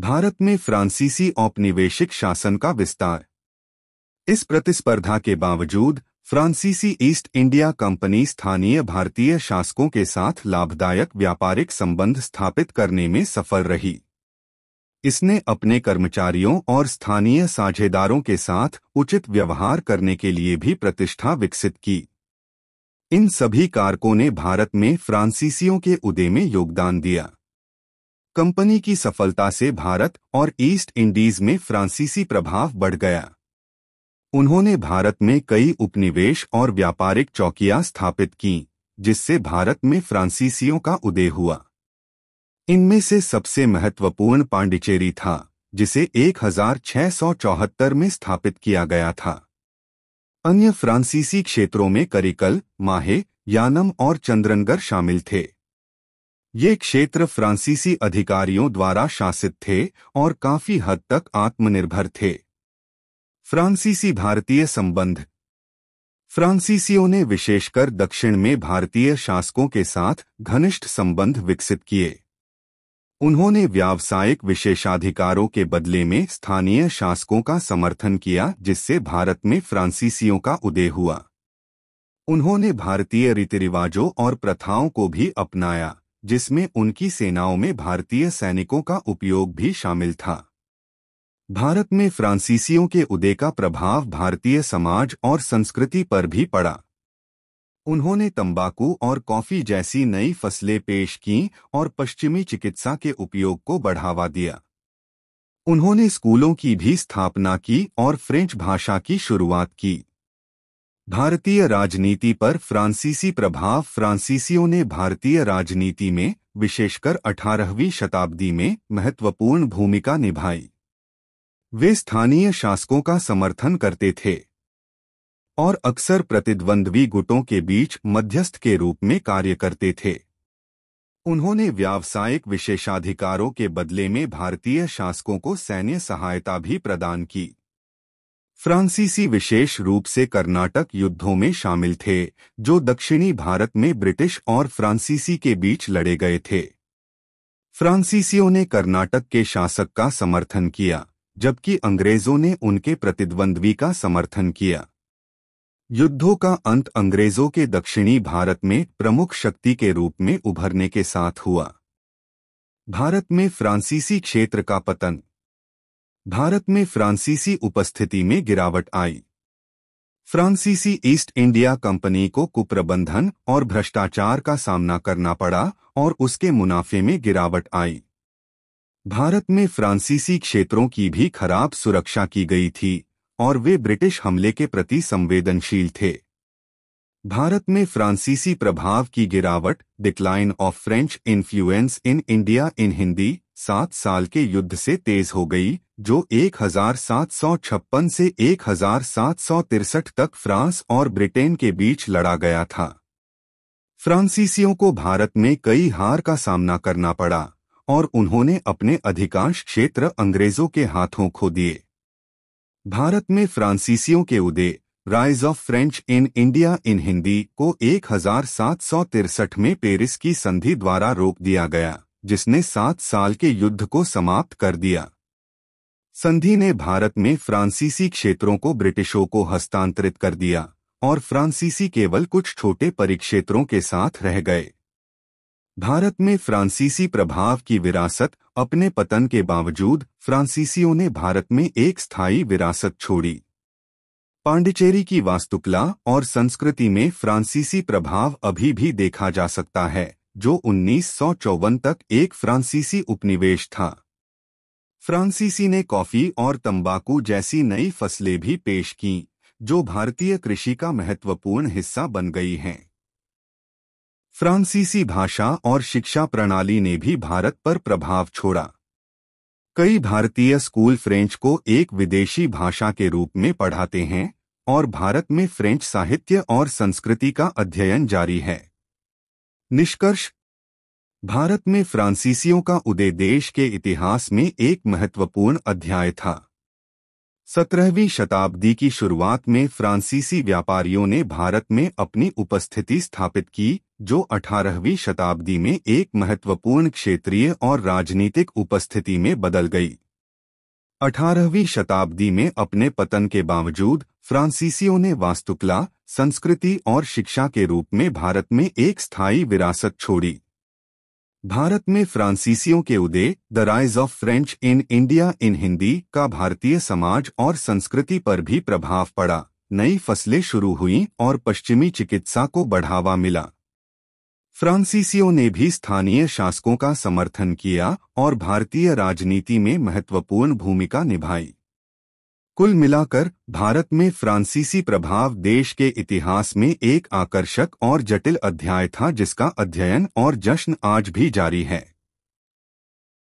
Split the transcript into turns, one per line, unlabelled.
भारत में फ्रांसीसी औपनिवेशिक शासन का विस्तार इस प्रतिस्पर्धा के बावजूद फ्रांसीसी ईस्ट इंडिया कंपनी स्थानीय भारतीय शासकों के साथ लाभदायक व्यापारिक संबंध स्थापित करने में सफल रही इसने अपने कर्मचारियों और स्थानीय साझेदारों के साथ उचित व्यवहार करने के लिए भी प्रतिष्ठा विकसित की इन सभी कारकों ने भारत में फ्रांसीसियों के उदय में योगदान दिया कंपनी की सफलता से भारत और ईस्ट इंडीज में फ्रांसीसी प्रभाव बढ़ गया उन्होंने भारत में कई उपनिवेश और व्यापारिक चौकियां स्थापित कीं जिससे भारत में फ्रांसीसियों का उदय हुआ इनमें से सबसे महत्वपूर्ण पांडिचेरी था जिसे 1674 में स्थापित किया गया था अन्य फ्रांसीसी क्षेत्रों में करिकल माहे यानम और चंद्रनगर शामिल थे ये क्षेत्र फ्रांसीसी अधिकारियों द्वारा शासित थे और काफी हद तक आत्मनिर्भर थे फ्रांसीसी भारतीय संबंध फ्रांसीसियों ने विशेषकर दक्षिण में भारतीय शासकों के साथ घनिष्ठ संबंध विकसित किए उन्होंने व्यावसायिक विशेषाधिकारों के बदले में स्थानीय शासकों का समर्थन किया जिससे भारत में फ्रांसीसियों का उदय हुआ उन्होंने भारतीय रीति रिवाजों और प्रथाओं को भी अपनाया जिसमें उनकी सेनाओं में भारतीय सैनिकों का उपयोग भी शामिल था भारत में फ्रांसीसियों के उदय का प्रभाव भारतीय समाज और संस्कृति पर भी पड़ा उन्होंने तंबाकू और कॉफी जैसी नई फसलें पेश कीं और पश्चिमी चिकित्सा के उपयोग को बढ़ावा दिया उन्होंने स्कूलों की भी स्थापना की और फ्रेंच भाषा की शुरुआत की भारतीय राजनीति पर फ्रांसीसी प्रभाव फ्रांसीसियों ने भारतीय राजनीति में विशेषकर 18वीं शताब्दी में महत्वपूर्ण भूमिका निभाई वे स्थानीय शासकों का समर्थन करते थे और अक्सर प्रतिद्वंद्वी गुटों के बीच मध्यस्थ के रूप में कार्य करते थे उन्होंने व्यावसायिक विशेषाधिकारों के बदले में भारतीय शासकों को सैन्य सहायता भी प्रदान की फ्रांसीसी विशेष रूप से कर्नाटक युद्धों में शामिल थे जो दक्षिणी भारत में ब्रिटिश और फ्रांसीसी के बीच लड़े गए थे फ्रांसीसियों ने कर्नाटक के शासक का समर्थन किया जबकि अंग्रेजों ने उनके प्रतिद्वंद्वी का समर्थन किया युद्धों का अंत अंग्रेजों के दक्षिणी भारत में प्रमुख शक्ति के रूप में उभरने के साथ हुआ भारत में फ्रांसीसी क्षेत्र का पतन भारत में फ्रांसीसी उपस्थिति में गिरावट आई फ्रांसीसी ईस्ट इंडिया कंपनी को कुप्रबंधन और भ्रष्टाचार का सामना करना पड़ा और उसके मुनाफे में गिरावट आई भारत में फ्रांसीसी क्षेत्रों की भी खराब सुरक्षा की गई थी और वे ब्रिटिश हमले के प्रति संवेदनशील थे भारत में फ्रांसीसी प्रभाव की गिरावट decline of French influence in India in Hindi सात साल के युद्ध से तेज हो गई जो 1756 से एक तक फ्रांस और ब्रिटेन के बीच लड़ा गया था फ्रांसीसियों को भारत में कई हार का सामना करना पड़ा और उन्होंने अपने अधिकांश क्षेत्र अंग्रेजों के हाथों खो दिए भारत में फ्रांसीसियों के उदय rise of French in India in Hindi को एक में पेरिस की संधि द्वारा रोक दिया गया जिसने सात साल के युद्ध को समाप्त कर दिया संधि ने भारत में फ्रांसीसी क्षेत्रों को ब्रिटिशों को हस्तांतरित कर दिया और फ्रांसीसी केवल कुछ छोटे परिक्षेत्रों के साथ रह गए भारत में फ्रांसीसी प्रभाव की विरासत अपने पतन के बावजूद फ्रांसीसियों ने भारत में एक स्थायी विरासत छोड़ी पांडिचेरी की वास्तुकला और संस्कृति में फ्रांसीसी प्रभाव अभी भी देखा जा सकता है जो उन्नीस तक एक फ्रांसीसी उपनिवेश था फ्रांसीसी ने कॉफी और तंबाकू जैसी नई फसलें भी पेश की जो भारतीय कृषि का महत्वपूर्ण हिस्सा बन गई हैं फ्रांसीसी भाषा और शिक्षा प्रणाली ने भी भारत पर प्रभाव छोड़ा कई भारतीय स्कूल फ्रेंच को एक विदेशी भाषा के रूप में पढ़ाते हैं और भारत में फ्रेंच साहित्य और संस्कृति का अध्ययन जारी है निष्कर्ष भारत में फ्रांसीसियों का उदय देश के इतिहास में एक महत्वपूर्ण अध्याय था सत्रहवीं शताब्दी की शुरुआत में फ्रांसीसी व्यापारियों ने भारत में अपनी उपस्थिति स्थापित की जो अठारहवीं शताब्दी में एक महत्वपूर्ण क्षेत्रीय और राजनीतिक उपस्थिति में बदल गई अठारहवीं शताब्दी में अपने पतन के बावजूद फ्रांसीसियों ने वास्तुकला संस्कृति और शिक्षा के रूप में भारत में एक स्थायी विरासत छोड़ी भारत में फ्रांसीसियों के उदय the rise of French in India in Hindi का भारतीय समाज और संस्कृति पर भी प्रभाव पड़ा नई फसलें शुरू हुई और पश्चिमी चिकित्सा को बढ़ावा मिला फ्रांसीसियों ने भी स्थानीय शासकों का समर्थन किया और भारतीय राजनीति में महत्वपूर्ण भूमिका निभाई कुल मिलाकर भारत में फ्रांसीसी प्रभाव देश के इतिहास में एक आकर्षक और जटिल अध्याय था जिसका अध्ययन और जश्न आज भी जारी है